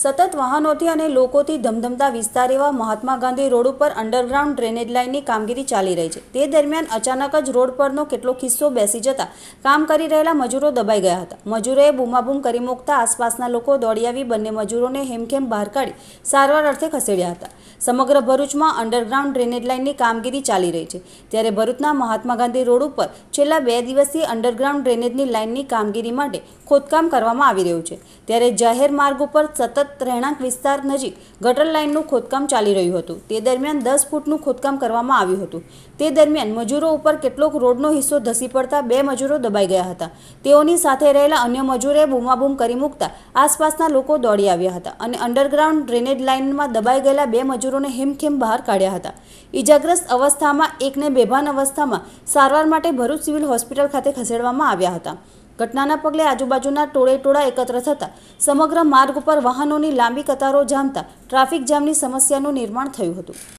સતત વાહનોથી અને લોકોથી ધમધમતા વિસ્તાર એવા મહાત્મા ગાંધી રોડ ઉપર અંડરગ્રાઉન્ડ ડ્રેનેજ લાઇનની કામગીરી ચાલી રહી છે તે દરમિયાન અચાનક જ રોડ પરનો કેટલો ખિસ્સો બેસી જતા કામ કરી રહેલા મજૂરો દબાઈ ગયા હતા મજૂરોએ બૂમાબૂમ કરી મૂકતા આસપાસના લોકો દોડી આવી બંને મજૂરોને હેમખેમ બહાર કાઢી સારવાર અર્થે ખસેડ્યા હતા સમગ્ર ભરૂચમાં અંડરગ્રાઉન્ડ ડ્રેનેજ લાઇનની કામગીરી ચાલી રહી છે ત્યારે ભરૂચના મહાત્મા ગાંધી રોડ ઉપર છેલ્લા બે દિવસથી અંડરગ્રાઉન્ડ ડ્રેનેજની લાઇનની કામગીરી માટે ખોદકામ કરવામાં આવી રહ્યું છે ત્યારે જાહેર માર્ગ ઉપર સતત રહેણાંક વિસ્તાર નજીક ગટર લાઇનનું ખોદકામ ચાલી રહ્યું હતું તે દરમિયાન દસ ફૂટનું ખોદકામ કરવામાં આવ્યું હતું તે દરમિયાન મજૂરો ઉપર કેટલોક રોડનો હિસ્સો ધસી પડતા બે મજૂરો દબાઈ ગયા હતા તેઓની સાથે રહેલા અન્ય મજૂરે બૂમાબૂમ કરી મૂકતા આસપાસના લોકો દોડી આવ્યા હતા અને અંડરગ્રાઉન્ડ ડ્રેનેજ લાઇનમાં દબાઈ ગયેલા બે મજૂરોને હેમખેમ બહાર કાઢ્યા હતા ઇજાગ્રસ્ત અવસ્થામાં એકને બેભાન અવસ્થામાં સારવાર માટે ભરૂચ સિવિલ હોસ્પિટલ ખાતે ખસેડવામાં આવ્યા હતા ઘટનાના પગલે આજુબાજુના ટોળેટોળા એકત્ર થતા સમગ્ર માર્ગ ઉપર વાહનોની લાંબી કતારો જામતા ટ્રાફિક જામની સમસ્યાનું નિર્માણ થયું હતું